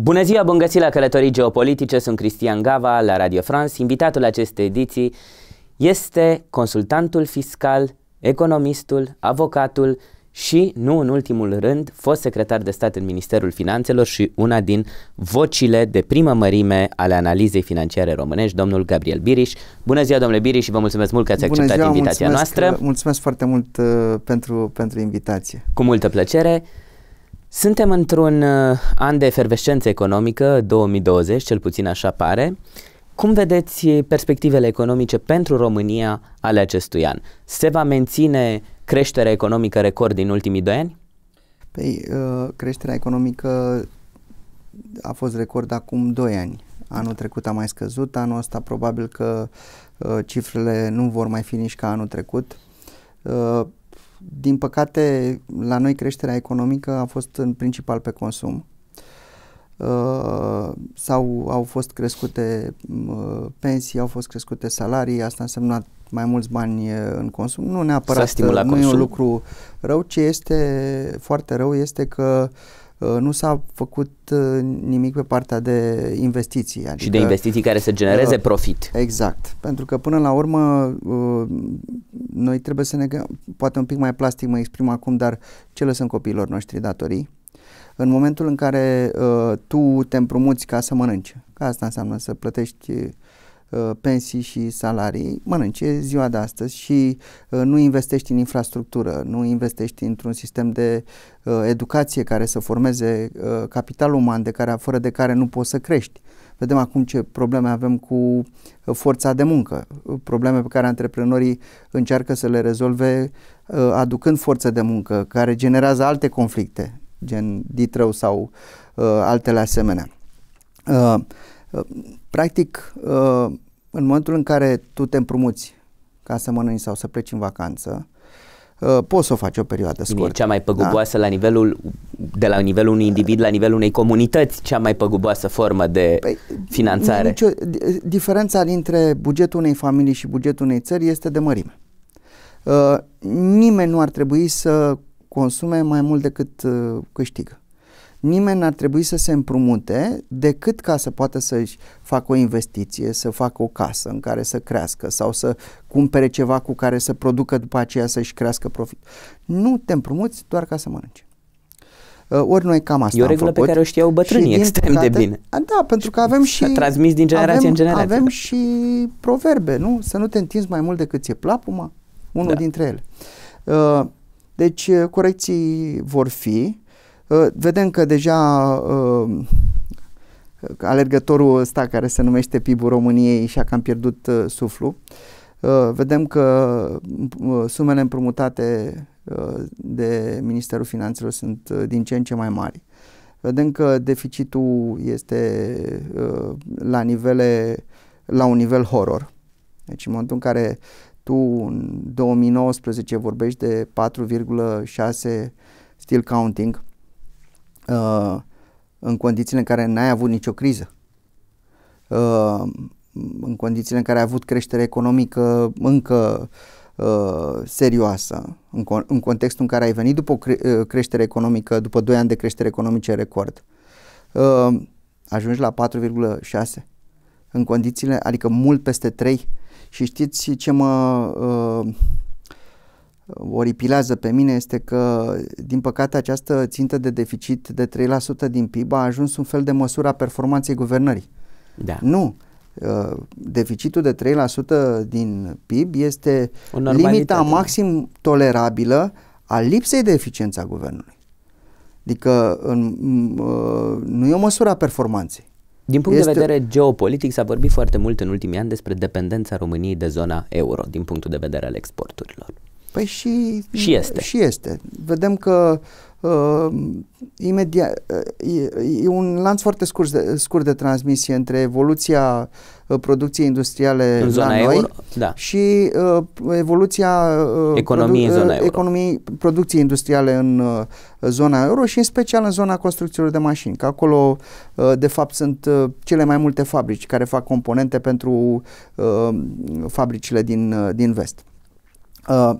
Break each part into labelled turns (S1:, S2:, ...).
S1: Bună ziua, bun găsit la Călătorii Geopolitice, sunt Cristian Gava la Radio France. Invitatul acestei ediții este consultantul fiscal, economistul, avocatul și, nu în ultimul rând, fost secretar de stat în Ministerul Finanțelor și una din vocile de primă mărime ale analizei financiare românești, domnul Gabriel Biriș. Bună ziua, domnule Biriș, și vă mulțumesc mult că ați acceptat Bună ziua, invitația mulțumesc, noastră.
S2: Mulțumesc foarte mult uh, pentru, pentru invitație. Cu multă plăcere.
S1: Suntem într-un uh, an de efervescență economică, 2020, cel puțin așa pare. Cum vedeți perspectivele economice pentru România ale acestui
S2: an? Se va menține
S1: creșterea economică record din ultimii doi ani?
S2: Păi, uh, creșterea economică a fost record acum doi ani. Anul trecut a mai scăzut, anul ăsta probabil că uh, cifrele nu vor mai fi nici ca anul trecut din păcate, la noi creșterea economică a fost în principal pe consum. Uh, sau au fost crescute uh, pensii, au fost crescute salarii, asta a însemnat mai mulți bani uh, în consum. Nu neapărat, uh, nu consum. e un lucru rău, ce este foarte rău este că uh, Uh, nu s-a făcut uh, nimic pe partea de investiții. Adică, și de investiții care să genereze uh, profit. Exact. Pentru că până la urmă uh, noi trebuie să ne poate un pic mai plastic mă exprim acum, dar ce lăsăm copiilor noștri datorii? În momentul în care uh, tu te împrumuți ca să mănânci, că asta înseamnă să plătești Uh, pensii și salarii, mănânce ziua de astăzi și uh, nu investești în infrastructură, nu investești într-un sistem de uh, educație care să formeze capital uman de care, fără de care nu poți să crești. Vedem acum ce probleme avem cu forța de muncă, probleme pe care antreprenorii încearcă să le rezolve aducând forță de muncă, care generează alte conflicte, gen ditrău sau altele asemenea. Uh, Practic, uh, în momentul în care tu te împrumuți ca să mănânci sau să pleci în vacanță, uh, poți să o faci o perioadă scurtă. E cea mai da? păguboasă
S1: da? la nivelul, de la nivelul unui individ la nivelul unei comunități, cea mai păguboasă formă de păi, finanțare. Nicio,
S2: diferența dintre bugetul unei familii și bugetul unei țări este de mărime. Uh, nimeni nu ar trebui să consume mai mult decât uh, câștigă nimeni n-ar trebui să se împrumute decât ca să poată să-și facă o investiție, să facă o casă în care să crească sau să cumpere ceva cu care să producă după aceea să-și crească profit. Nu te împrumuți doar ca să mănânci. Uh, ori noi cam asta E o regulă făcut. pe care o știau bătrânii și extrem păcate, de bine. da, pentru că avem și... transmis din generație avem, în generație. Avem și proverbe, nu? Să nu te întinzi mai mult decât ți-e plapuma, unul da. dintre ele. Uh, deci, uh, corecții vor fi, Uh, vedem că deja uh, alergătorul ăsta care se numește PIB-ul României și-a cam pierdut uh, suflu. Vedem că sumele împrumutate de Ministerul Finanțelor sunt din ce în ce mai mari. Vedem că deficitul este la nivele la un nivel horror. Deci în momentul în care tu în 2019 vorbești de 4,6 still counting, uh, în condițiile în care n-ai avut nicio criză, uh, în condițiile în care ai avut creștere economică încă uh, serioasă, în, co- în contextul în care ai venit după cre- uh, creștere economică, după 2 ani de creștere economice record, uh, ajungi la 4,6 în condițiile, adică mult peste 3 și știți ce mă uh, oripilează pe mine este că, din păcate, această țintă de deficit de 3% din PIB a ajuns un fel de măsură a performanței guvernării. Da. Nu. Uh, deficitul de 3% din PIB este limita maxim tolerabilă a lipsei de eficiență a guvernului. Adică în, uh, nu e o măsură a performanței. Din punct este... de vedere geopolitic
S1: s-a vorbit foarte mult în ultimii ani despre dependența României de zona euro din punctul de vedere al exporturilor.
S2: Păi și, și este. Și este. Vedem că uh, imediat uh, e, e un lanț foarte scurt de, scurt de transmisie între evoluția uh, producției industriale în zona noi euro, da. și uh, evoluția uh, economiei, produ- în uh, producției industriale în uh, zona euro și în special în zona construcțiilor de mașini, că acolo uh, de fapt sunt uh, cele mai multe fabrici care fac componente pentru uh, fabricile din, uh, din vest. Uh,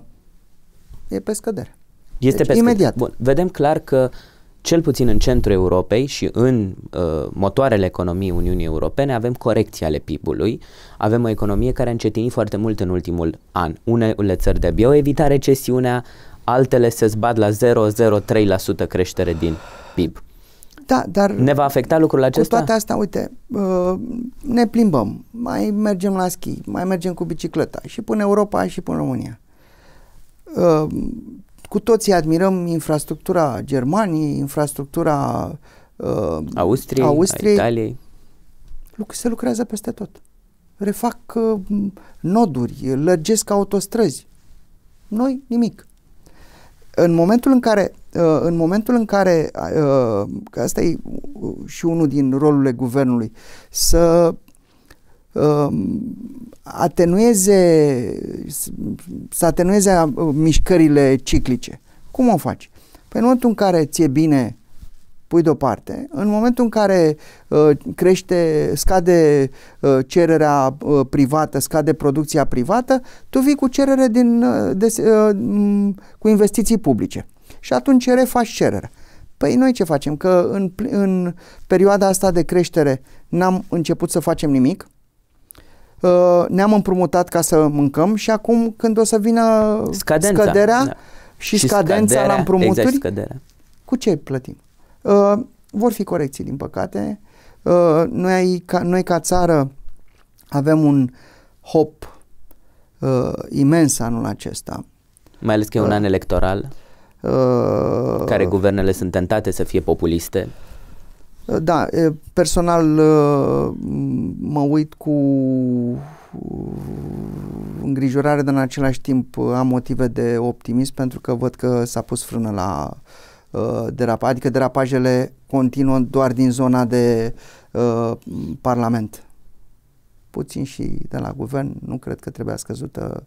S2: e pe scădere. Este deci, pe scădere. Bun. Vedem clar că
S1: cel puțin în centrul Europei și în uh, motoarele economiei Uniunii Europene avem corecții ale PIB-ului, avem o economie care a încetinit foarte mult în ultimul an. Unele țări de bio evita recesiunea, altele se zbat la 0,03% creștere din PIB.
S2: Da, dar ne va
S1: afecta lucrul acesta? Cu toate astea,
S2: uite, uh, ne plimbăm, mai mergem la schi, mai mergem cu bicicleta și până Europa și până România. Ehm, cu toții admirăm infrastructura Germaniei, infrastructura ehm, Austriei, Austriei. Italiei. Se lucrează peste tot. Refac ehm, noduri, lărgesc autostrăzi. Noi nimic în momentul în care în momentul în care că asta e uh, și unul din rolurile guvernului să Um, atenueze, să atenueze uh, mișcările ciclice. Cum o faci? Păi în momentul în care ți-e bine, pui deoparte, în momentul în care uh, crește, scade uh, cererea uh, privată, scade producția privată, tu vii cu cerere din, uh, de, uh, cu investiții publice. Și atunci refaci cererea? Păi noi ce facem? Că în, în perioada asta de creștere n-am început să facem nimic, Uh, ne-am împrumutat ca să mâncăm și acum când o să vină Scadența, scăderea da. și, și scadența scaderea, la exact, împrumuturi, exact scăderea. cu ce plătim? Uh, vor fi corecții, din păcate. Uh, noi, ca, noi ca țară avem un hop uh, imens anul acesta.
S1: Mai ales că e un uh, an electoral
S2: uh, care
S1: guvernele sunt tentate să fie populiste.
S2: Da, personal mă uit cu îngrijorare, dar în același timp am motive de optimism pentru că văd că s-a pus frână la derapaj, adică derapajele continuă doar din zona de Parlament. Puțin și de la guvern, nu cred că trebuia scăzută uh,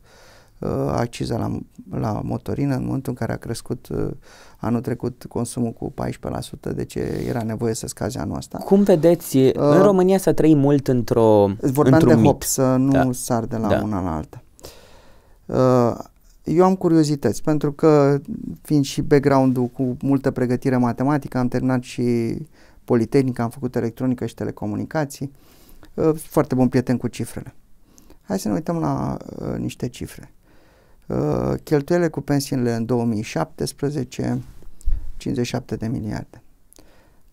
S2: Uh, acciza la, la motorină în momentul în care a crescut uh, anul trecut consumul cu 14%, ce era nevoie să scaze anul ăsta. Cum vedeți, uh, în România să trăim mult într-o Vorbeam într de hop, să nu da. sar de la da. una la alta. Uh, eu am curiozități, pentru că fiind și background-ul cu multă pregătire matematică, am terminat și Politehnica, am făcut electronică și telecomunicații, uh, foarte bun prieten cu cifrele. Hai să ne uităm la uh, niște cifre. Uh, cheltuiele cu pensiile în 2017, 57 de miliarde.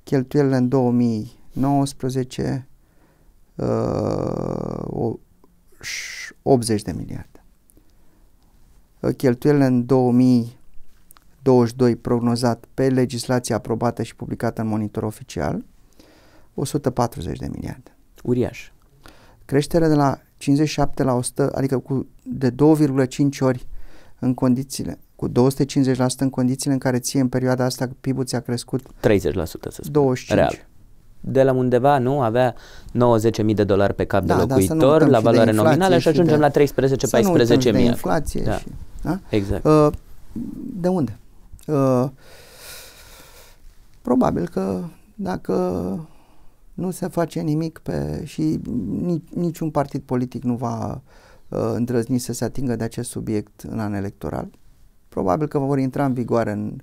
S2: Cheltuielile în 2019, 80 uh, de miliarde. Uh, cheltuielile în 2022 prognozat pe legislația aprobată și publicată în monitor oficial, 140 de miliarde. Uriaș. Creșterea de la 57 la 100, adică cu de 2,5 ori în condițiile, cu 250% în condițiile în care ție în perioada asta PIB-ul ți-a crescut 30%
S1: să spun. 25. Real. De la undeva, nu, avea 90.000 de dolari pe cap da, de da, locuitor da, la valoare nominală și ajungem de, la 13-14.000. de inflație da. și... Da? Exact.
S2: Uh, de unde? Uh, probabil că dacă nu se face nimic pe, și nici, niciun partid politic nu va uh, îndrăzni să se atingă de acest subiect în an electoral. Probabil că vor intra în vigoare în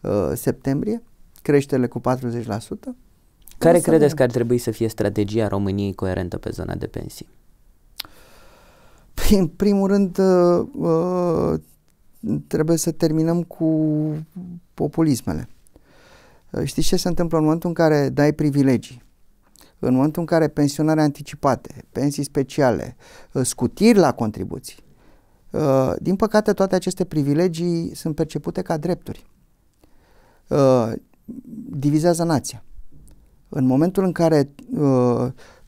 S2: uh, septembrie, creșterile cu 40%. Care credeți că
S1: ar trebui să fie strategia României coerentă pe
S2: zona de pensii? Păi, în primul rând, uh, uh, trebuie să terminăm cu populismele. Uh, știți ce se întâmplă în momentul în care dai privilegii în momentul în care pensionare anticipate, pensii speciale, ă, scutiri la contribuții, ă, din păcate toate aceste privilegii sunt percepute ca drepturi. Ă, divizează nația. În momentul în care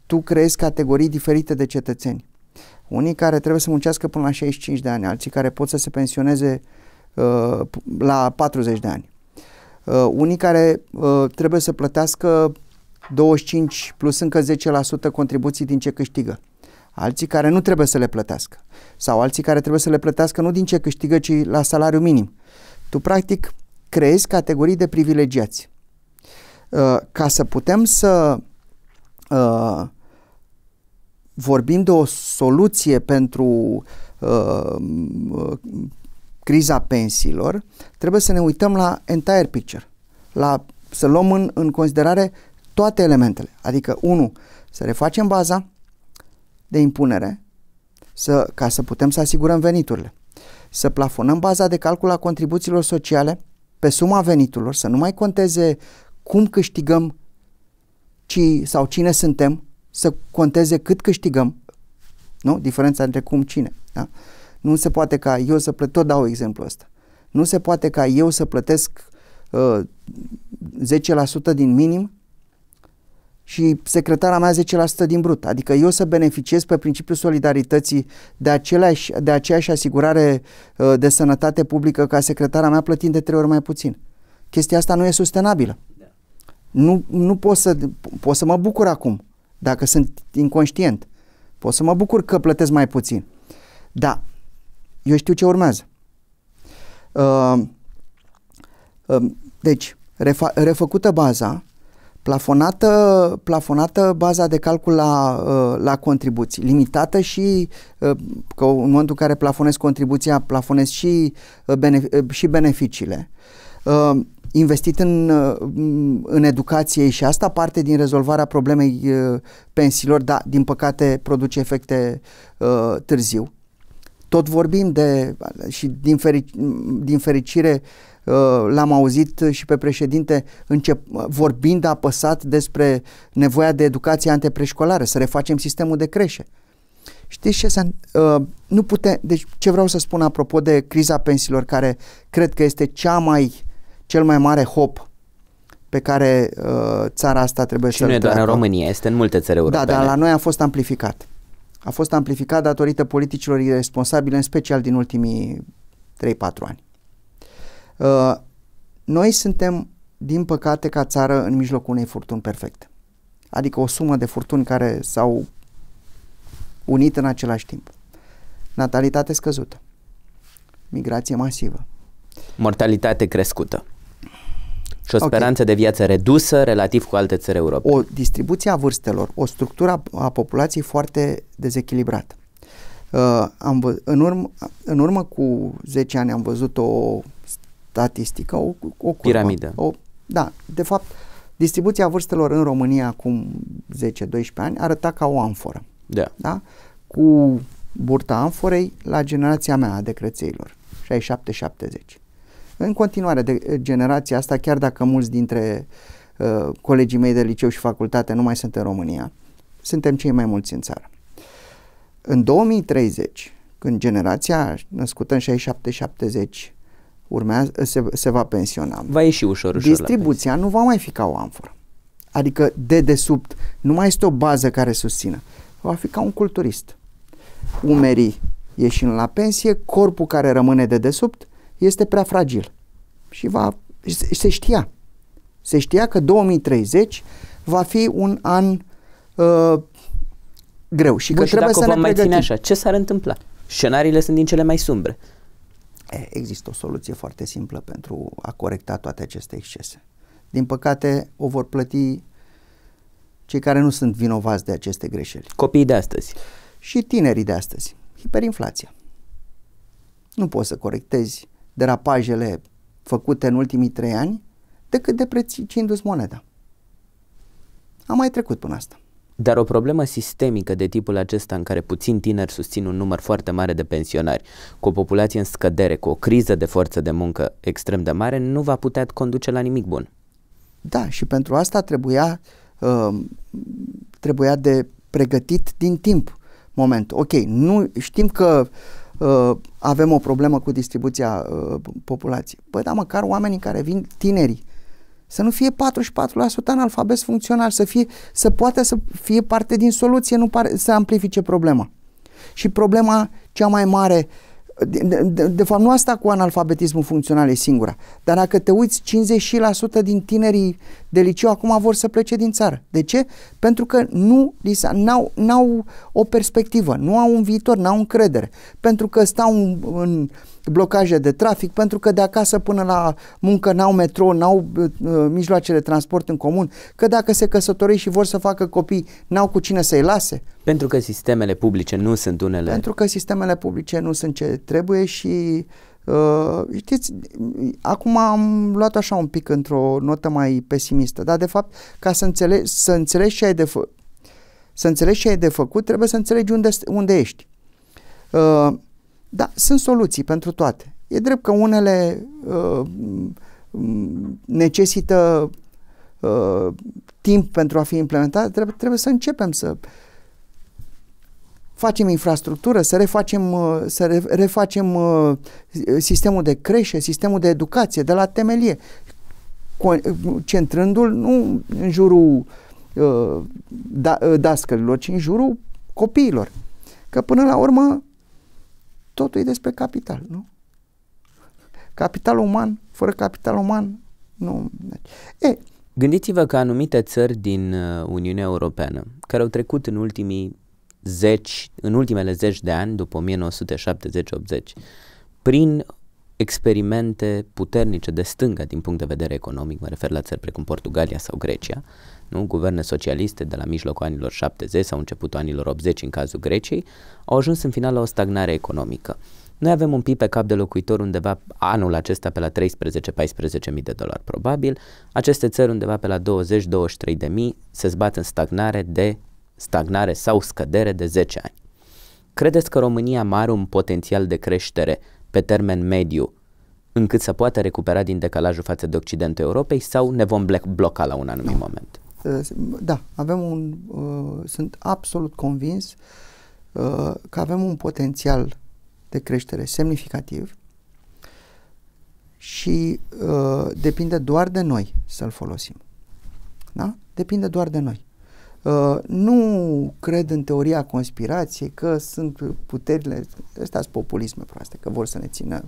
S2: tu creezi categorii diferite de cetățeni, unii care trebuie să muncească până la 65 de ani, alții care pot să se pensioneze la 40 de ani, unii care trebuie să plătească 25 plus încă 10% contribuții din ce câștigă. Alții care nu trebuie să le plătească. Sau alții care trebuie să le plătească nu din ce câștigă, ci la salariu minim. Tu, practic, creezi categorii de privilegiați. Uh, ca să putem să uh, vorbim de o soluție pentru uh, criza pensiilor, trebuie să ne uităm la entire picture, la, să luăm în, în considerare toate elementele. Adică, unu, să refacem baza de impunere să, ca să putem să asigurăm veniturile. Să plafonăm baza de calcul a contribuțiilor sociale pe suma veniturilor, să nu mai conteze cum câștigăm ci, sau cine suntem, să conteze cât câștigăm, nu? Diferența între cum cine, da? Nu se poate ca eu să plătesc, tot dau exemplu ăsta, nu se poate ca eu să plătesc uh, 10% din minim și secretara mea 10% din brut. Adică eu să beneficiez pe principiul solidarității de, aceleași, de aceeași asigurare uh, de sănătate publică ca secretara mea plătind de trei ori mai puțin. Chestia asta nu e sustenabilă. Da. Nu, nu pot, să, pot să mă bucur acum, dacă sunt inconștient. Pot să mă bucur că plătesc mai puțin. Dar eu știu ce urmează. Uh, uh, deci, refă, refăcută baza, Plafonată, plafonată baza de calcul la, uh, la contribuții, limitată și uh, că în momentul în care plafonez contribuția, plafonez și, uh, și beneficiile. Investit în, în educație și asta parte din rezolvarea problemei pensiilor, dar din păcate produce efecte târziu. Tot vorbim de, și din, feric, din fericire, Uh, l-am auzit și pe președinte încep, vorbind apăsat despre nevoia de educație antepreșcolară, să refacem sistemul de creșe. Știți ce se, uh, nu pute, deci ce vreau să spun apropo de criza pensiilor care cred că este cea mai cel mai mare hop pe care uh, țara asta trebuie să-l nu e doar în România,
S1: este în multe țări da, europene. Da, dar la
S2: noi a fost amplificat. A fost amplificat datorită politicilor irresponsabile, în special din ultimii 3-4 ani. Uh, noi suntem, din păcate, ca țară în mijlocul unei furtuni perfecte. Adică o sumă de furtuni care s-au unit în același timp. Natalitate scăzută. Migrație masivă.
S1: Mortalitate crescută. Și o speranță okay. de viață redusă relativ cu alte țări europene.
S2: O distribuție a vârstelor, o structură a populației foarte dezechilibrată. Uh, am vă, în, urmă, în urmă cu 10 ani am văzut o statistică, o, o curbă, Piramidă. O, da, de fapt, distribuția vârstelor în România acum 10-12 ani arăta ca o amforă. Da. da? Cu burta amforei la generația mea a decrețeilor, 67-70. În continuare, de generația asta, chiar dacă mulți dintre uh, colegii mei de liceu și facultate nu mai sunt în România, suntem cei mai mulți în țară. În 2030, când generația născută în 67-70 urmează, se, se va pensiona. Va ieși ușor, ușor Distribuția nu va mai fi ca o amforă. Adică de desubt nu mai este o bază care susțină. Va fi ca un culturist. Umerii ieșind la pensie, corpul care rămâne de desubt este prea fragil. Și va, se știa. Se știa că 2030 va fi un an uh, greu și Bun, că și trebuie dacă să ne mai pregătim. Ține așa, ce s-ar întâmpla? Scenariile sunt din cele mai sumbre. Există o soluție foarte simplă pentru a corecta toate aceste excese. Din păcate, o vor plăti cei care nu sunt vinovați de aceste greșeli. Copiii de astăzi. Și tinerii de astăzi. Hiperinflația. Nu poți să corectezi derapajele făcute în ultimii trei ani decât deprecindu-ți moneda. Am mai trecut până asta.
S1: Dar o problemă sistemică de tipul acesta în care puțin tineri susțin un număr foarte mare de pensionari, cu o populație în scădere, cu o criză de forță de muncă extrem de mare, nu va putea conduce la nimic bun.
S2: Da, și pentru asta trebuia, uh, trebuia de pregătit din timp moment. Ok, nu știm că uh, avem o problemă cu distribuția uh, populației. Păi da, măcar oamenii care vin, tinerii, să nu fie 44% analfabet funcțional, să, fie, să poată să fie parte din soluție, nu pare, să amplifice problema. Și problema cea mai mare, de, de, de, de fapt nu asta cu analfabetismul funcțional e singura, dar dacă te uiți, 50% din tinerii de liceu acum vor să plece din țară. De ce? Pentru că nu n-au, n-au o perspectivă, nu au un viitor, n-au încredere. Pentru că stau în, în blocaje de trafic, pentru că de acasă până la muncă n-au metro, n-au uh, mijloacele de transport în comun, că dacă se căsătorești și vor să facă copii, n-au cu cine să-i lase. Pentru că sistemele publice nu sunt unele. Pentru că sistemele publice nu sunt ce trebuie și uh, Uh, știți, acum am luat așa un pic într-o notă mai pesimistă, dar de fapt ca să înțelegi, să înțelegi ce ai de făcut, să înțelegi ce ai de făcut, trebuie să înțelegi unde, unde ești. Uh, da, sunt soluții pentru toate. E drept că unele uh, necesită uh, timp pentru a fi implementate, trebuie, trebuie să începem să uh, facem infrastructură, să refacem, uh, să refacem uh, sistemul de creșe, sistemul de educație, de la temelie, uh, centrându-l nu în jurul da, dascărilor, ci în jurul copiilor. Că până la urmă totul e despre capital, nu? Capital uman, fără capital uman, nu. E.
S1: Gândiți-vă că anumite țări din Uniunea Europeană, care au trecut în ultimii zeci, în ultimele zeci de ani, după 1970-80, prin experimente puternice de stânga din punct de vedere economic, mă refer la țări precum Portugalia sau Grecia, nu? guverne socialiste de la mijlocul anilor 70 sau începutul anilor 80 în cazul Greciei, au ajuns în final la o stagnare economică. Noi avem un PIB pe cap de locuitor undeva anul acesta pe la 13-14 mii de dolari probabil, aceste țări undeva pe la 20-23 de mii se zbat în stagnare de stagnare sau scădere de 10 ani. Credeți că România mai are un potențial de creștere pe termen mediu încât să poată recupera din decalajul față de Occidentul Europei sau ne vom bloca la un anumit moment?
S2: Da, avem un, uh, sunt absolut convins uh, că avem un potențial de creștere semnificativ și uh, depinde doar de noi să-l folosim. Da? Depinde doar de noi. Uh, nu cred în teoria conspirației că sunt puterile, ăsta sunt populisme proaste, că vor să ne țină.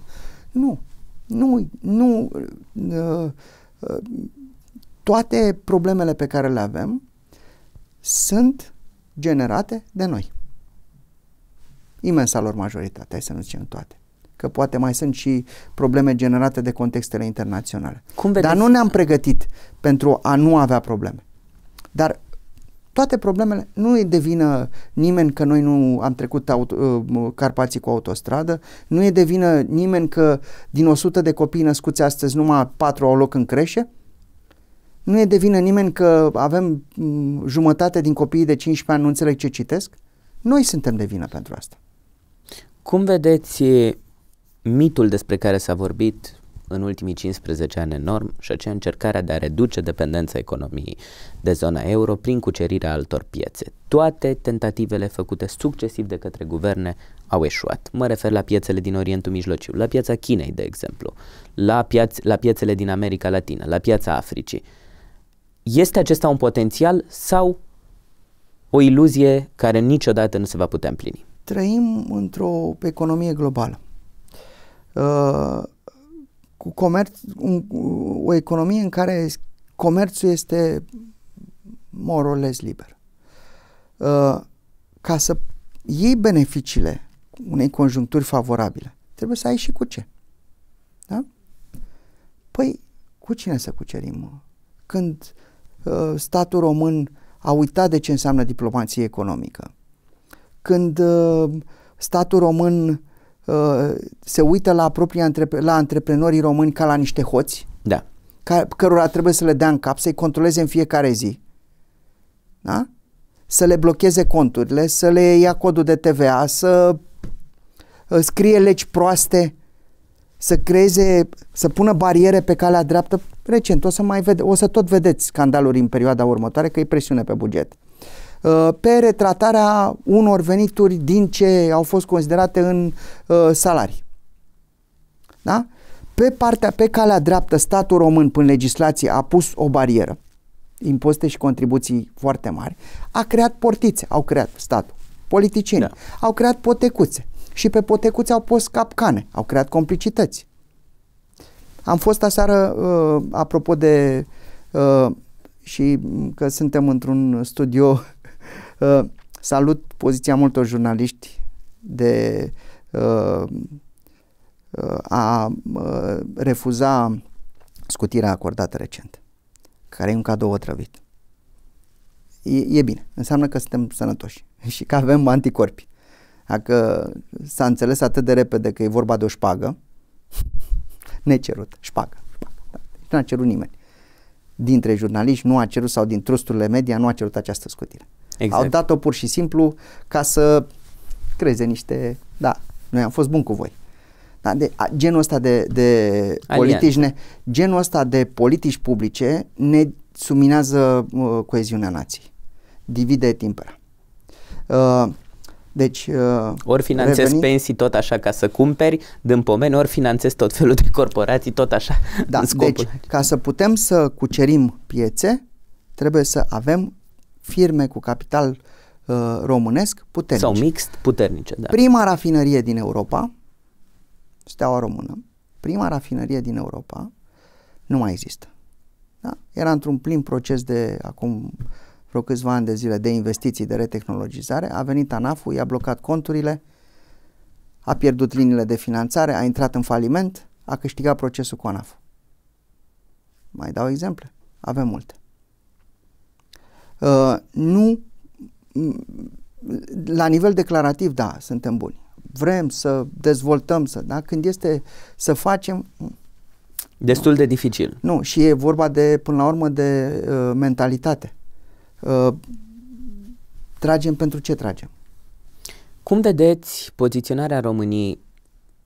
S2: Nu, nu, nu. Uh, uh, toate problemele pe care le avem sunt generate de noi. Imensa lor majoritate, hai să nu zicem toate că poate mai sunt și probleme generate de contextele internaționale. Cum Dar nu ne-am pregătit pentru a nu avea probleme. Dar toate problemele, nu e de vină nimeni că noi nu am trecut auto, uh, Carpații cu autostradă, nu e de vină nimeni că din 100 de copii născuți astăzi numai 4 au loc în creșe, nu e de vină nimeni că avem mm, jumătate din copiii de 15 ani nu înțeleg ce citesc, noi suntem de vină pentru asta.
S1: Cum vedeți mitul despre care s-a vorbit în ultimii 15 ani enorm și aceea încercarea de a reduce dependența economiei de zona euro prin cucerirea altor piețe. Toate tentativele făcute succesiv de către guverne au eșuat. Mă refer la piețele din Orientul Mijlociu, la piața Chinei, de exemplu, la, piaț- la piețele din America Latină, la piața Africii. Este acesta un potențial sau o iluzie care niciodată nu se va putea împlini?
S2: Trăim într-o economie globală. Uh, cu comerț, un, o economie în care comerțul este moroles liber. Uh, ca să iei beneficiile unei conjuncturi favorabile, trebuie să ai și cu ce. Da? Păi, cu cine să cucerim? Când uh, statul român a uitat de ce înseamnă diplomație economică, când uh, statul român Uh, se uită la propria la antreprenorii români ca la niște hoți, da. ca, cărora trebuie să le dea în cap, să-i controleze în fiecare zi. Da? Să le blocheze conturile, să le ia codul de TVA, să uh, scrie legi proaste, să creeze, să pună bariere pe calea dreaptă. Recent o să mai vede, o să tot vedeți scandaluri în perioada următoare că e presiune pe buget. Uh, pe retratarea unor venituri din ce au fost considerate în uh, salarii. Da? Pe partea, pe calea dreaptă, statul român prin legislație a pus o barieră, impozite și contribuții foarte mari, a creat portițe, au creat statul, politicieni, da. au creat potecuțe și pe potecuțe au pus capcane, au creat complicități. Am fost aseară, uh, apropo de, și că suntem într-un studio Uh, salut poziția multor jurnaliști de uh, uh, a refuza scutirea acordată recent, care e un cadou otrăvit. E, e bine, înseamnă că suntem sănătoși și că avem anticorpi. Dacă s-a înțeles atât de repede că e vorba de o șpagă, necerut, șpagă, șpagă. Da. Deci nu a cerut nimeni. Dintre jurnaliști nu a cerut sau din trusturile media nu a cerut această scutire. Exact. Au dat-o pur și simplu ca să creze niște, da, noi am fost buni cu voi. Da, de, a, genul ăsta de, de politici ne, genul ăsta de politici publice ne suminează uh, coeziunea nației. Divide timpera. Uh, deci, uh, ori finanțezi reveni...
S1: pensii tot așa ca să cumperi din pomeni, ori finanțezi tot felul de corporații tot așa. Da, deci,
S2: ca să putem să cucerim piețe, trebuie să avem firme cu capital uh, românesc puternice. Sau
S1: mixt puternice, da. Prima
S2: rafinărie din Europa, Steaua Română, prima rafinărie din Europa nu mai există. Da? Era într-un plin proces de acum vreo câțiva ani de zile de investiții, de retehnologizare, a venit ANAF-ul, i-a blocat conturile, a pierdut liniile de finanțare, a intrat în faliment, a câștigat procesul cu ANAF. Mai dau exemple? Avem multe. Uh, nu la nivel declarativ, da, suntem buni. Vrem să dezvoltăm, să, da? Când este să facem...
S1: Destul de dificil.
S2: Nu, și e vorba de, până la urmă, de uh, mentalitate. Uh, tragem pentru ce tragem.
S1: Cum vedeți poziționarea României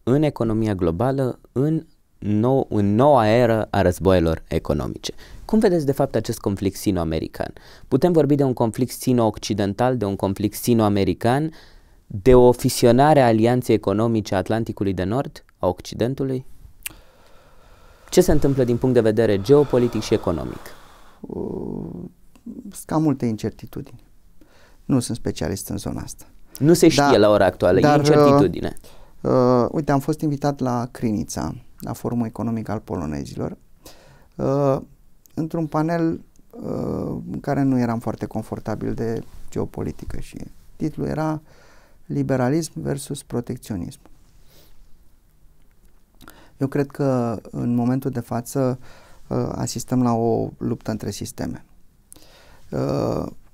S1: în economia globală în nou, în noua eră a războaielor economice. Cum vedeți de fapt acest conflict sino-american? Putem vorbi de un conflict sino-occidental, de un conflict sino-american, de o fisionare a alianței economice a Atlanticului de Nord, a Occidentului? Ce se întâmplă din punct de vedere geopolitic și economic?
S2: Uh, sunt cam multe incertitudini. Nu sunt specialist în zona asta. Nu se știe da, la ora actuală, dar, e uh, incertitudine. Uh, uh, uite, am fost invitat la Crinița, la Forumul Economic al Polonezilor, uh, într-un panel uh, în care nu eram foarte confortabil de geopolitică și titlul era Liberalism versus protecționism. Eu cred că în momentul de față uh, asistăm la o luptă între sisteme.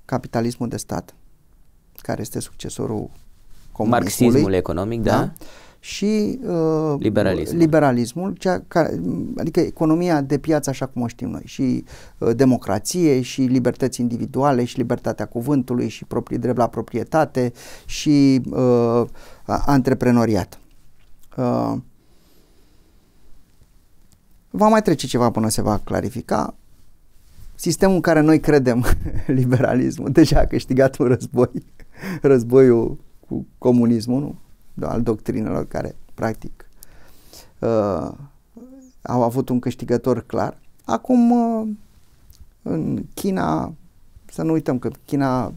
S2: Capitalismul de stat, care este succesorul
S1: comunismului. Marxismul economic, da. da?
S2: și uh, liberalismul, liberalismul cea care, adică economia de piață așa cum o știm noi și uh, democrație și libertăți individuale și libertatea cuvântului și proprii, drept la proprietate și uh, antreprenoriat. Uh, va mai trece ceva până se va clarifica. Sistemul în care noi credem liberalismul deja a câștigat un război, războiul cu comunismul, nu? al doctrinelor care, practic, uh, au avut un câștigător clar. Acum, uh, în China, să nu uităm că China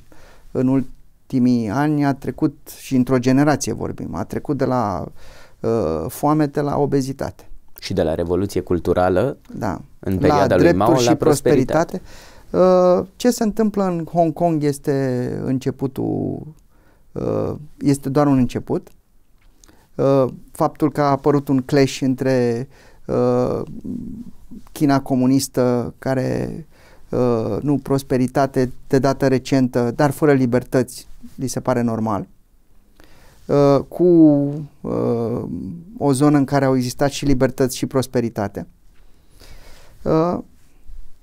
S2: în ultimii ani a trecut și într-o generație vorbim, a trecut de la uh, foamete la obezitate.
S1: Și de la revoluție culturală da. în perioada la lui Mao și la prosperitate.
S2: prosperitate. Uh, ce se întâmplă în Hong Kong este începutul, uh, este doar un început. Uh, faptul că a apărut un clash între uh, China comunistă care uh, nu prosperitate de dată recentă, dar fără libertăți, li se pare normal. Cu o zonă în care au existat și libertăți și prosperitate.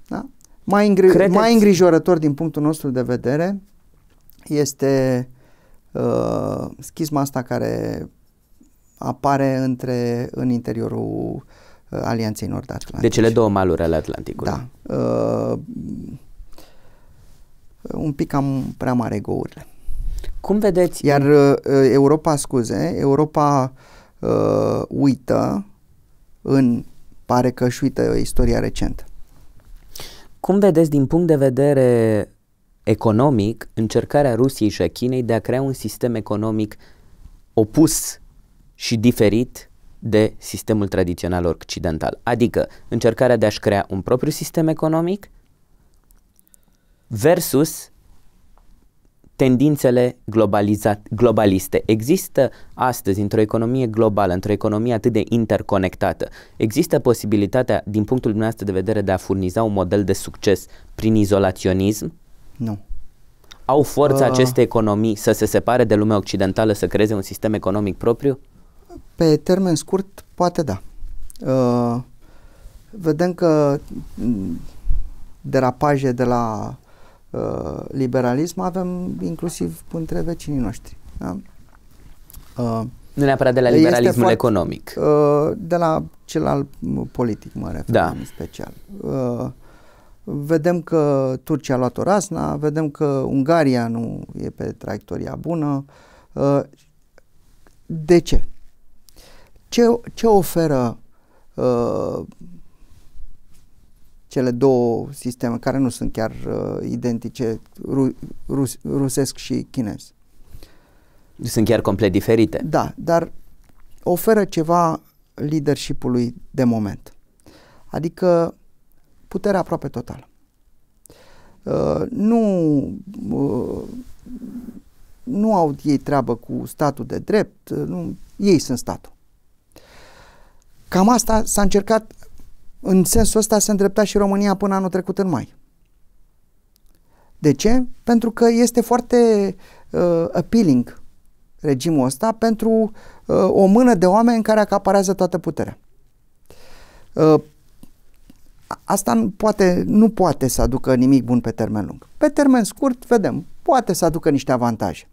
S2: Da. Mai, îngri- Credeți? mai îngrijorător din punctul nostru de vedere este uh, schisma asta care apare între, în interiorul uh, Alianței Nord-Atlantice.
S1: De cele două maluri ale Atlanticului.
S2: Da. Uh, un pic am prea mare gourile. Cum vedeți? Iar uh, uh, Europa, scuze, Europa uh, uită în, pare că își uită istoria recentă. Cum vedeți
S1: din punct de vedere economic încercarea Rusiei și a Chinei de a crea un sistem economic opus și diferit de sistemul tradițional occidental. Adică încercarea de a-și crea un propriu sistem economic versus tendințele globaliste. Există astăzi, într-o economie globală, într-o economie atât de interconectată, există posibilitatea, din punctul dumneavoastră de vedere, de a furniza un model de succes prin izolaționism?
S2: Nu. Au forța uh... aceste
S1: economii să se separe de lumea occidentală, să creeze un sistem economic propriu?
S2: Pe termen scurt, poate da. Uh, vedem că mm, derapaje de la uh, liberalism avem inclusiv între vecinii noștri. Da? Uh, nu neapărat de la liberalismul foarte, economic. Uh, de la cel al politic, mă refer da. în special. Uh, vedem că Turcia a luat o rasna, vedem că Ungaria nu e pe traiectoria bună. Uh, de ce? Ce, ce oferă uh, cele două sisteme care nu sunt chiar uh, identice, ru, rus, rusesc și chinez?
S1: Sunt chiar complet diferite.
S2: Da, dar oferă ceva leadership de moment. Adică puterea aproape totală. Uh, nu, uh, nu au ei treabă cu statul de drept, uh, nu, ei sunt statul. Cam asta s-a încercat, în sensul ăsta se îndrepta și România până anul trecut în mai. De ce? Pentru că este foarte uh, appealing regimul ăsta pentru uh, o mână de oameni care acaparează toată puterea. Uh, asta nu poate, nu poate să aducă nimic bun pe termen lung. Pe termen scurt, vedem, poate să aducă niște avantaje.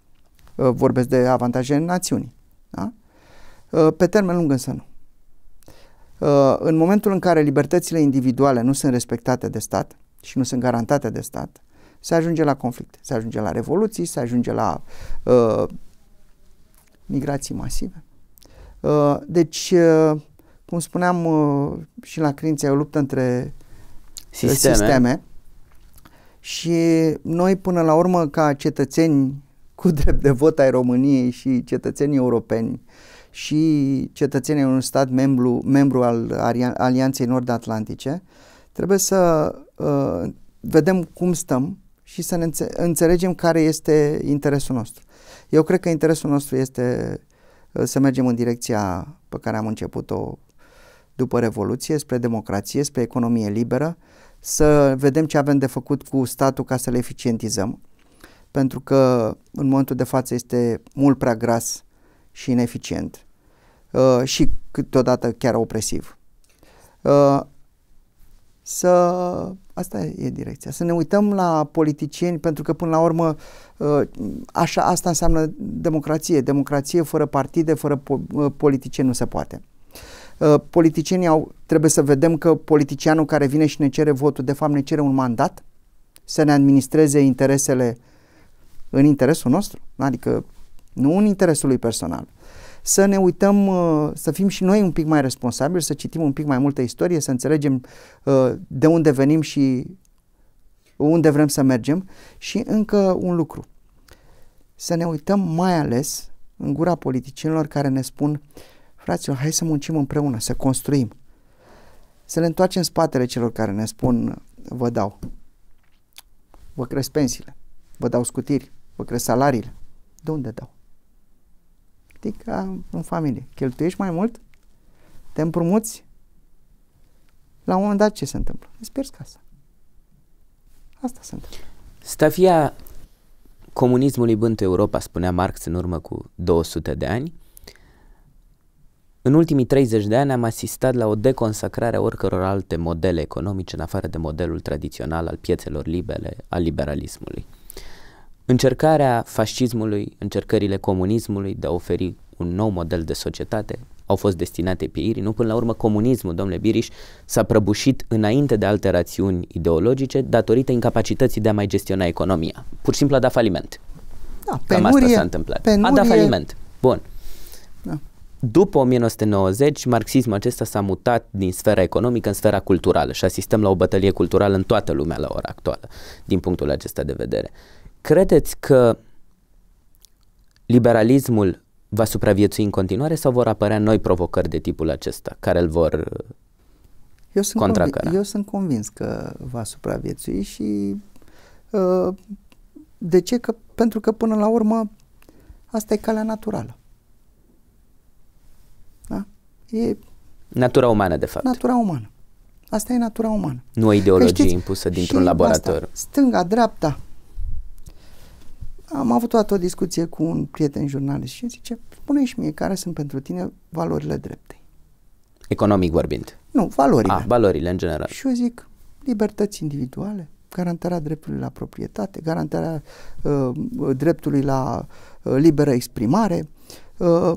S2: Uh, vorbesc de avantaje națiuni. Da? Uh, pe termen lung însă nu. Uh, în momentul în care libertățile individuale nu sunt respectate de stat și nu sunt garantate de stat, se ajunge la conflict, se ajunge la revoluții, se ajunge la uh, migrații masive. Uh, deci, uh, cum spuneam uh, și la Crința, e o luptă între
S1: sisteme. sisteme
S2: și noi, până la urmă, ca cetățeni cu drept de vot ai României și cetățenii europeni, uh, și cetățenii unui stat membru, membru al Alianței Nord-Atlantice, trebuie să uh, vedem cum stăm și să ne înțe- înțelegem care este interesul nostru. Eu cred că interesul nostru este uh, să mergem în direcția pe care am început-o după Revoluție, spre democrație, spre economie liberă, să vedem ce avem de făcut cu statul ca să le eficientizăm, pentru că în momentul de față este mult prea gras și ineficient uh, și câteodată chiar opresiv. Uh, să asta e direcția, să ne uităm la politicieni pentru că până la urmă uh, așa asta înseamnă democrație, democrație fără partide, fără po- uh, politicieni nu se poate. Uh, politicienii au, trebuie să vedem că politicianul care vine și ne cere votul, de fapt ne cere un mandat să ne administreze interesele în interesul nostru, adică nu în interesul lui personal. Să ne uităm, uh, să fim și noi un pic mai responsabili, să citim un pic mai multă istorie, să înțelegem uh, de unde venim și unde vrem să mergem și încă un lucru. Să ne uităm mai ales în gura politicienilor care ne spun fraților, hai să muncim împreună, să construim. Să le întoarcem spatele celor care ne spun vă dau, vă cresc pensiile, vă dau scutiri, vă cresc salariile. De unde dau? practic ca în familie. Cheltuiești mai mult, te împrumuți, la un moment dat ce se întâmplă? Îți pierzi casa. Asta se întâmplă.
S1: Stafia comunismului bântu Europa, spunea Marx în urmă cu 200 de ani, în ultimii 30 de ani am asistat la o deconsacrare a oricăror alte modele economice în afară de modelul tradițional al piețelor libere, al liberalismului. Încercarea fascismului, încercările comunismului de a oferi un nou model de societate au fost destinate pieirii, nu până la urmă comunismul, domnule Biriș, s-a prăbușit înainte de alte rațiuni ideologice datorită incapacității de a mai gestiona economia. Pur și simplu a dat faliment.
S2: Da, penurie, Cam asta s-a întâmplat.
S1: Penurie. A dat faliment. Bun. Da. După 1990, marxismul acesta s-a mutat din sfera economică în sfera culturală și asistăm la o bătălie culturală în toată lumea la ora actuală, din punctul acesta de vedere. Credeți că liberalismul va supraviețui în continuare sau vor apărea noi provocări de tipul acesta care îl
S2: vor eu sunt contracara? Convi- eu sunt convins că va supraviețui și uh, de ce? Că, pentru că până la urmă asta e calea naturală. Da? E
S1: natura umană, de fapt.
S2: Natura umană. Asta e natura umană.
S1: Nu o ideologie știți, impusă dintr-un laborator. Asta,
S2: stânga, dreapta, am avut toată o discuție cu un prieten jurnalist și zice, spune și mie care sunt pentru tine valorile dreptei.
S1: Economic vorbind. Nu, valorile. Ah, valorile în general. Și eu
S2: zic, libertăți individuale, garantarea dreptului la proprietate, garantarea uh, dreptului la uh, liberă exprimare, uh,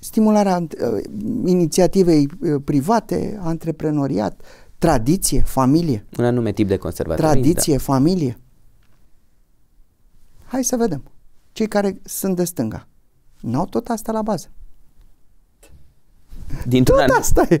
S2: stimularea uh, inițiativei uh, private, antreprenoriat, tradiție, familie.
S1: Un anume tip de conservatorism. Tradiție,
S2: da. familie. Hai să vedem. Cei care sunt de stânga n-au tot asta la bază. Din tot an. asta e.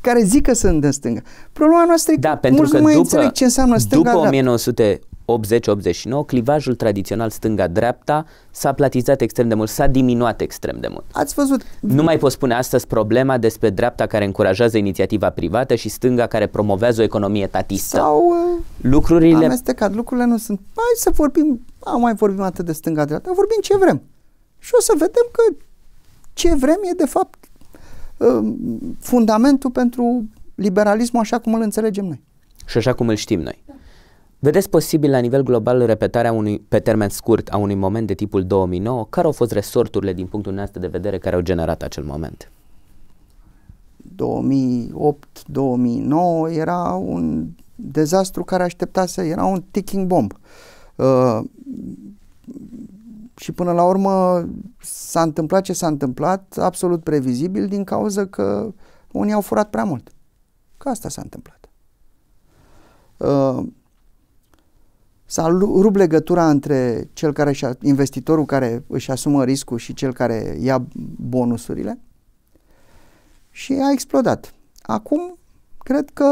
S2: Care zic că sunt de stânga. Problema noastră e da, că pentru mulți că nu mai după, înțeleg ce înseamnă stânga. După
S1: 1900, 80-89, clivajul tradițional stânga-dreapta s-a platizat extrem de mult, s-a diminuat extrem de mult. Ați văzut? Nu mai pot spune astăzi problema despre dreapta care încurajează inițiativa privată și stânga care promovează o economie tatistă. Sau uh, lucrurile...
S2: amestecat, lucrurile nu sunt... Hai să vorbim, am mai vorbim atât de stânga-dreapta, vorbim ce vrem. Și o să vedem că ce vrem e de fapt um, fundamentul pentru liberalismul așa cum îl înțelegem noi.
S1: Și așa cum îl știm noi. Vedeți posibil la nivel global repetarea unui, pe termen scurt a unui moment de tipul 2009? Care au fost resorturile din punctul nostru de vedere care au generat acel moment?
S2: 2008-2009 era un dezastru care aștepta să... era un ticking bomb. Uh, și până la urmă s-a întâmplat ce s-a întâmplat, absolut previzibil, din cauza că unii au furat prea mult. Că asta s-a întâmplat. Uh, s-a rupt legătura între cel care și investitorul care își asumă riscul și cel care ia bonusurile și a explodat. Acum cred că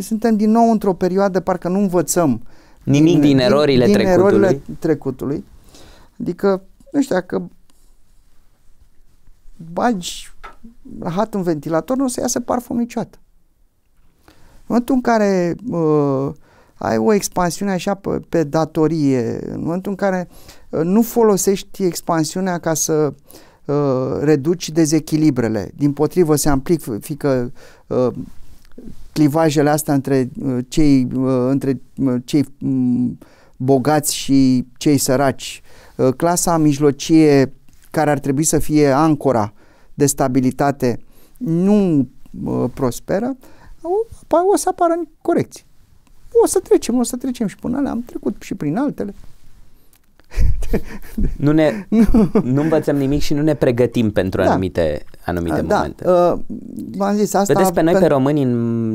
S2: suntem din nou într-o perioadă, parcă nu învățăm nimic din, din erorile din trecutului. Erorile trecutului. Adică, nu știu, dacă bagi rahat în ventilator, nu o să iasă parfum niciodată. În momentul în care uh, ai o expansiune așa pe, pe datorie, în momentul în care uh, nu folosești expansiunea ca să uh, reduci dezechilibrele, din potrivă se amplifică uh, clivajele astea între uh, cei, uh, între uh, cei um, bogați și cei săraci, uh, clasa mijlocie care ar trebui să fie ancora de stabilitate nu uh, prosperă, o, o să apară în corecții o să trecem, o să trecem și până alea am trecut și prin altele.
S1: nu ne nu. nu învățăm nimic și nu ne pregătim pentru da. anumite, anumite da.
S2: momente. Uh, v-am zis asta. Vedeți pe noi, pe, pe români,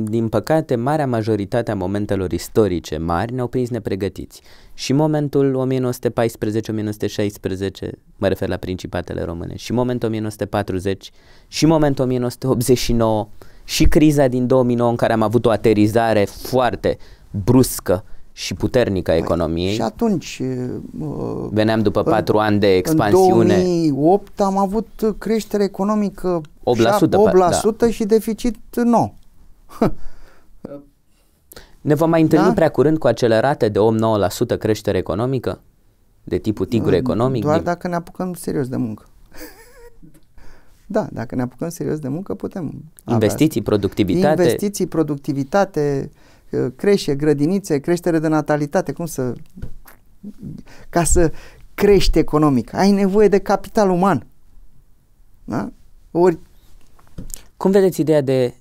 S1: din păcate, marea majoritate a momentelor istorice mari ne-au prins nepregătiți. Și momentul 1914-1916, mă refer la Principatele Române, și momentul 1940, și momentul 1989, și criza din 2009 în care am avut o aterizare foarte bruscă și puternică a păi, economiei. Și
S2: atunci... Uh,
S1: Veneam după în, patru ani de expansiune. În
S2: 2008 am avut creștere economică 8%, 7, 8% da. și deficit 9.
S1: ne vom mai întâlni da? prea curând cu acele rate de 8-9% creștere economică? De tipul tigru economic? Doar din...
S2: dacă ne apucăm serios de muncă. da, dacă ne apucăm serios de muncă putem.
S1: Investiții, avea. productivitate. Investiții,
S2: productivitate, Uh, creșe, grădinițe, creștere de natalitate, cum să... ca să crești economic. Ai nevoie de capital uman. Da? Ori...
S1: Cum vedeți ideea de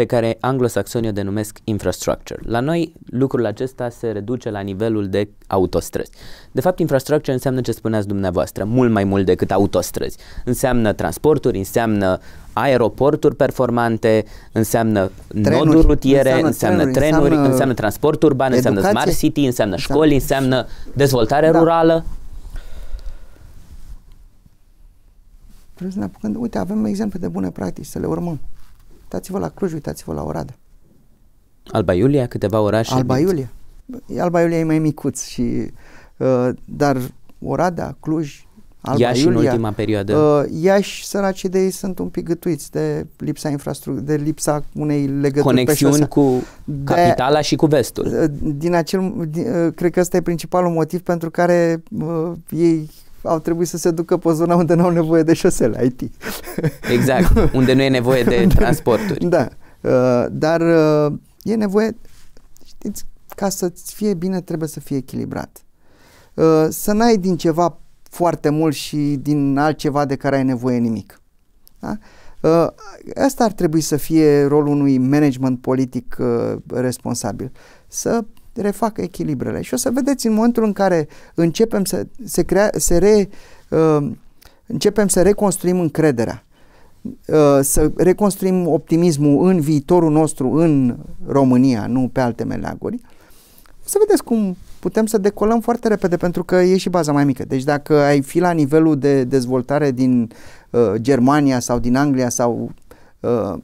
S1: pe care anglosaxonii o denumesc infrastructure. La noi lucrul acesta se reduce la nivelul de autostrăzi. De fapt, infrastructure înseamnă ce spuneați dumneavoastră, mult mai mult decât autostrăzi. Înseamnă transporturi, înseamnă aeroporturi performante, înseamnă trenuri, noduri rutiere, înseamnă, înseamnă trenuri, trenuri înseamnă, înseamnă transport urban, educație, înseamnă smart city, înseamnă școli, înseamnă dezvoltare da. rurală.
S2: Trebuie să ne apucăm. Uite, avem exemple de bune practici, să le urmăm. Uitați-vă la Cluj, uitați-vă la Oradea.
S1: Alba Iulia, câteva orașe. Alba Iulia.
S2: Alba Iulia e mai micuț și uh, dar Oradea, Cluj, Alba Iași Iulia, în ultima perioadă. Uh, Iași, săracii de ei sunt un pic gătuiți de lipsa infrastructurii, de lipsa unei legături Conexiuni cu capitala de, și cu vestul. Ă, din acel, din, cred că ăsta e principalul motiv pentru care uh, ei au trebuit să se ducă pe zona unde nu au nevoie de șosele IT. Exact, da. unde nu e nevoie de da. transporturi. Da, uh, dar uh, e nevoie, știți, ca să-ți fie bine trebuie să fie echilibrat. Uh, să n-ai din ceva foarte mult și din altceva de care ai nevoie nimic. Da? Uh, asta ar trebui să fie rolul unui management politic uh, responsabil. Să refacă echilibrele. Și o să vedeți în momentul în care începem să, se crea, se re, uh, începem să reconstruim încrederea, uh, să reconstruim optimismul în viitorul nostru, în România, nu pe alte meleaguri, o să vedeți cum putem să decolăm foarte repede pentru că e și baza mai mică. Deci dacă ai fi la nivelul de dezvoltare din uh, Germania sau din Anglia sau uh,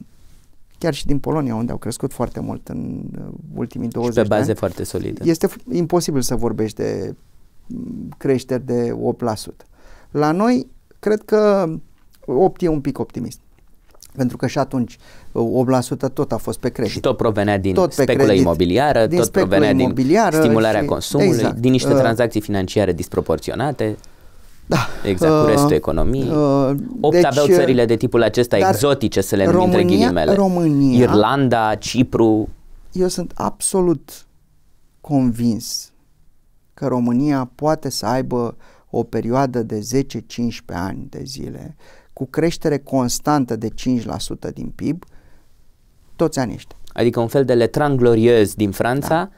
S2: chiar și din Polonia, unde au crescut foarte mult în uh, ultimii 20 și pe baze ani, foarte solide. Este imposibil să vorbești de mm, creșteri de 8%. La noi, cred că 8 uh, e un pic optimist. Pentru că și atunci 8% uh, tot a fost pe credit. Și
S1: tot provenea din tot speculă credit, imobiliară, din tot provenea din stimularea și, consumului, exact, din niște uh, tranzacții financiare disproporționate. Da. Exact, cu restul uh, economiei.
S2: Uh, Opt deci, aveau țările
S1: de tipul acesta exotice, să le numim România, între ghilimele. România, Irlanda, Cipru. Eu sunt absolut
S2: convins că România poate să aibă o perioadă de 10-15 ani de zile cu creștere constantă de 5% din PIB toți aniști.
S1: Adică un fel de letran glorieux din Franța
S2: da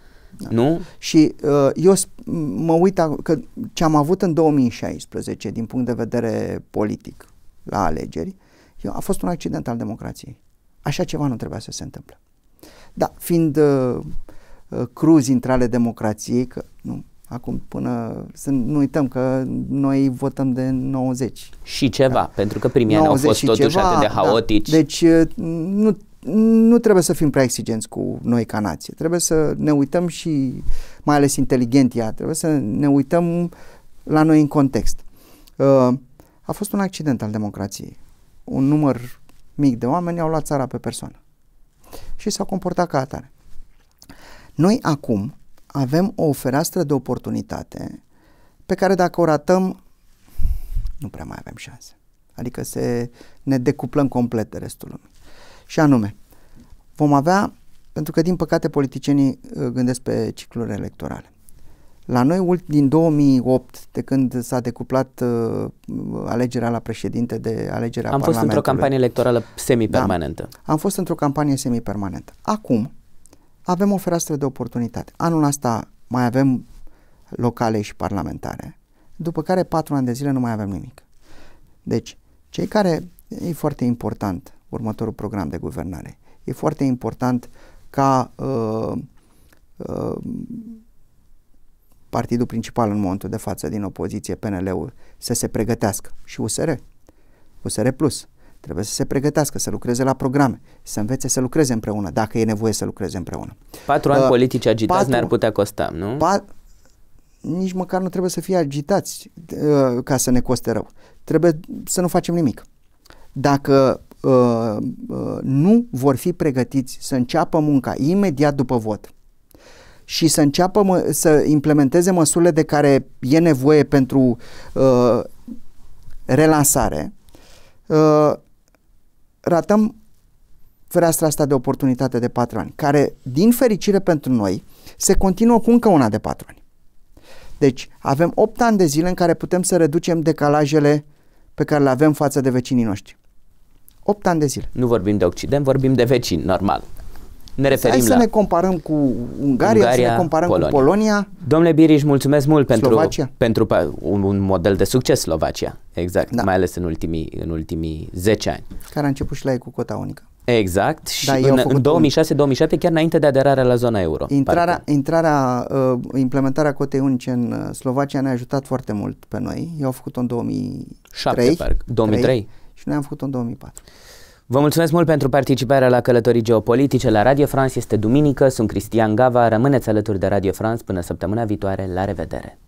S2: da. Nu? Și uh, eu mă uit că ce am avut în 2016 din punct de vedere politic la alegeri, eu, a fost un accident al democrației. Așa ceva nu trebuia să se întâmple. Da, fiind uh, uh cruzi între ale democrației, că nu, acum până să nu uităm că noi votăm de 90. Și ceva, da. pentru că primii ani au fost totuși ceva, atât de da. haotici. Da. Deci uh, nu nu trebuie să fim prea exigenți cu noi ca nație. Trebuie să ne uităm și, mai ales inteligent ea, trebuie să ne uităm la noi în context. Uh, a fost un accident al democrației. Un număr mic de oameni au luat țara pe persoană și s-au comportat ca atare. Noi acum avem o fereastră de oportunitate pe care dacă o ratăm, nu prea mai avem șanse. Adică se, ne decuplăm complet de restul lumii. Și anume, vom avea, pentru că din păcate politicienii uh, gândesc pe cicluri electorale. La noi, din 2008, de când s-a decuplat uh, alegerea la președinte de alegerea Am fost într-o campanie
S1: electorală semipermanentă.
S2: Da, am fost într-o campanie semipermanentă. Acum avem o fereastră de oportunitate. Anul ăsta mai avem locale și parlamentare, după care patru ani de zile nu mai avem nimic. Deci, cei care, e foarte important, următorul program de guvernare. E foarte important ca uh, uh, partidul principal în momentul de față din opoziție, PNL-ul, să se pregătească și USR, USR Plus. Trebuie să se pregătească, să lucreze la programe, să învețe să lucreze împreună, dacă e nevoie să lucreze împreună.
S1: Patru uh, ani politici agitați patru, ne-ar putea costa, nu? Pa,
S2: nici măcar nu trebuie să fie agitați uh, ca să ne coste rău. Trebuie să nu facem nimic. Dacă uh, uh, nu vor fi pregătiți să înceapă munca imediat după vot și să înceapă mă, să implementeze măsurile de care e nevoie pentru uh, relansare, uh, ratăm fereastra asta de oportunitate de patru ani, care, din fericire pentru noi, se continuă cu încă una de patru ani. Deci, avem opt ani de zile în care putem să reducem decalajele pe care le avem față de vecinii noștri. 8 ani de zile.
S1: Nu vorbim de Occident, vorbim de vecini, normal. Ne referim Hai să la ne
S2: comparăm cu Ungaria, Ungaria să ne comparăm Polonia. cu Polonia.
S1: Domnule Biriș, mulțumesc mult pentru, Slovacia. pentru un, un model de succes Slovacia, exact, da. mai ales în ultimii, în ultimii 10 ani.
S2: Care a început și la ei cu cota unică.
S1: Exact, și da, în, în 2006-2007, chiar
S2: înainte de aderarea la zona
S1: euro. Intrarea,
S2: intrarea uh, implementarea cotei unice în uh, Slovacia ne-a ajutat foarte mult pe noi. Eu au făcut-o în 2003. 7, parcă. 2003. 3 noi am făcut-o în 2004. Vă
S1: mulțumesc mult pentru participarea la Călătorii Geopolitice la Radio France. Este duminică, sunt Cristian Gava,
S2: rămâneți alături de Radio France până săptămâna viitoare. La revedere!